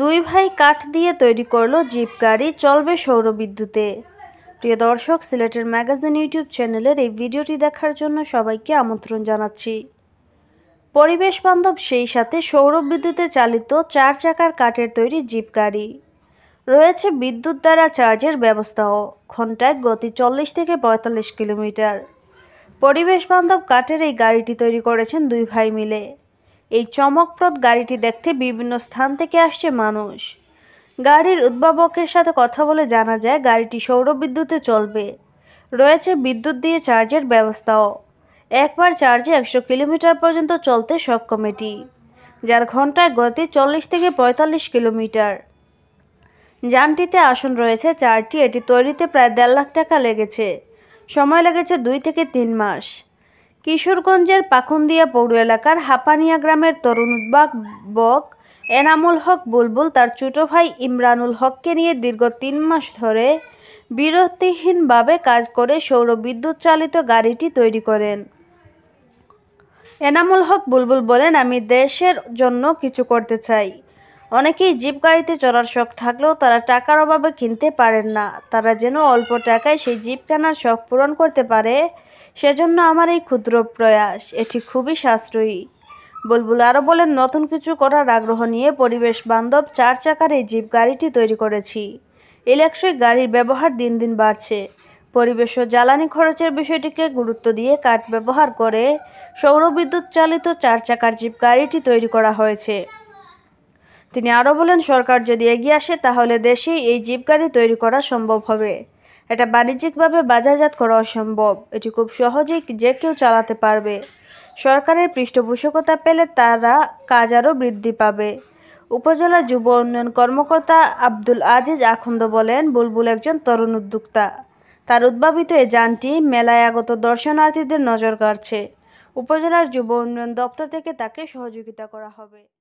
দুই ভাই কাঠ দিয়ে তৈরি করলো জিপ গাড়ি চলবে সৌরবিদ্যুতে প্রিয় দর্শক সিলেটের ম্যাগাজিন ইউটিউব চ্যানেলের এই ভিডিওটি দেখার জন্য সবাইকে আমন্ত্রণ জানাচ্ছি পরিবেশ বান্ধব সেই সাথে সৌরবিদ্যুতে চালিত চার চাকার কাঠের তৈরি জিপ গাড়ি রয়েছে বিদ্যুৎ দ্বারা চার্জের ব্যবস্থাও ঘন্টায় গতি চল্লিশ থেকে পঁয়তাল্লিশ কিলোমিটার পরিবেশ বান্ধব কাঠের এই গাড়িটি তৈরি করেছেন দুই ভাই মিলে এই চমকপ্রদ গাড়িটি দেখতে বিভিন্ন স্থান থেকে আসছে মানুষ গাড়ির উদ্ভাবকের সাথে কথা বলে জানা যায় গাড়িটি সৌরবিদ্যুতে চলবে রয়েছে বিদ্যুৎ দিয়ে চার্জের ব্যবস্থাও একবার চার্জে একশো কিলোমিটার পর্যন্ত চলতে সক্ষম এটি যার ঘন্টায় গতি চল্লিশ থেকে পঁয়তাল্লিশ কিলোমিটার যানটিতে আসন রয়েছে চারটি এটি তৈরিতে প্রায় দেড় লাখ টাকা লেগেছে সময় লেগেছে দুই থেকে তিন মাস কিশোরগঞ্জের পাখুন্দিয়া পৌর এলাকার হাপানিয়া গ্রামের তরুণ উদ্বাক বক এনামুল হক বুলবুল তার ছোট ভাই ইমরানুল হককে নিয়ে দীর্ঘ তিন মাস ধরে বিরতিহীনভাবে কাজ করে সৌর বিদ্যুৎ চালিত গাড়িটি তৈরি করেন এনামুল হক বুলবুল বলেন আমি দেশের জন্য কিছু করতে চাই অনেকেই জিপ গাড়িতে চড়ার শখ থাকলেও তারা টাকার অভাবে কিনতে পারেন না তারা যেন অল্প টাকায় সেই জিপ কেনার শখ পূরণ করতে পারে সেজন্য আমার এই ক্ষুদ্র প্রয়াস এটি খুবই সাশ্রয়ী বুলবুল আরও বলেন নতুন কিছু করার আগ্রহ নিয়ে পরিবেশ বান্ধব চার চাকার এই জিপ গাড়িটি তৈরি করেছি ইলেকট্রিক গাড়ির ব্যবহার দিন দিন বাড়ছে পরিবেশ ও জ্বালানি খরচের বিষয়টিকে গুরুত্ব দিয়ে কাঠ ব্যবহার করে সৌরবিদ্যুৎ চালিত চার চাকার জিপ গাড়িটি তৈরি করা হয়েছে তিনি আরও বলেন সরকার যদি এগিয়ে আসে তাহলে দেশেই এই জিপ গাড়ি তৈরি করা সম্ভব হবে এটা বাণিজ্যিকভাবে বাজারজাত করা অসম্ভব এটি খুব সহজেই যে কেউ চালাতে পারবে সরকারের পৃষ্ঠপোষকতা পেলে তারা কাজ আরও বৃদ্ধি পাবে উপজেলা যুব উন্নয়ন কর্মকর্তা আব্দুল আজিজ আখন্দ বলেন বুলবুল একজন তরুণ উদ্যোক্তা তার উদ্ভাবিত এ যানটি মেলায় আগত দর্শনার্থীদের নজর কাড়ছে উপজেলার যুব উন্নয়ন দপ্তর থেকে তাকে সহযোগিতা করা হবে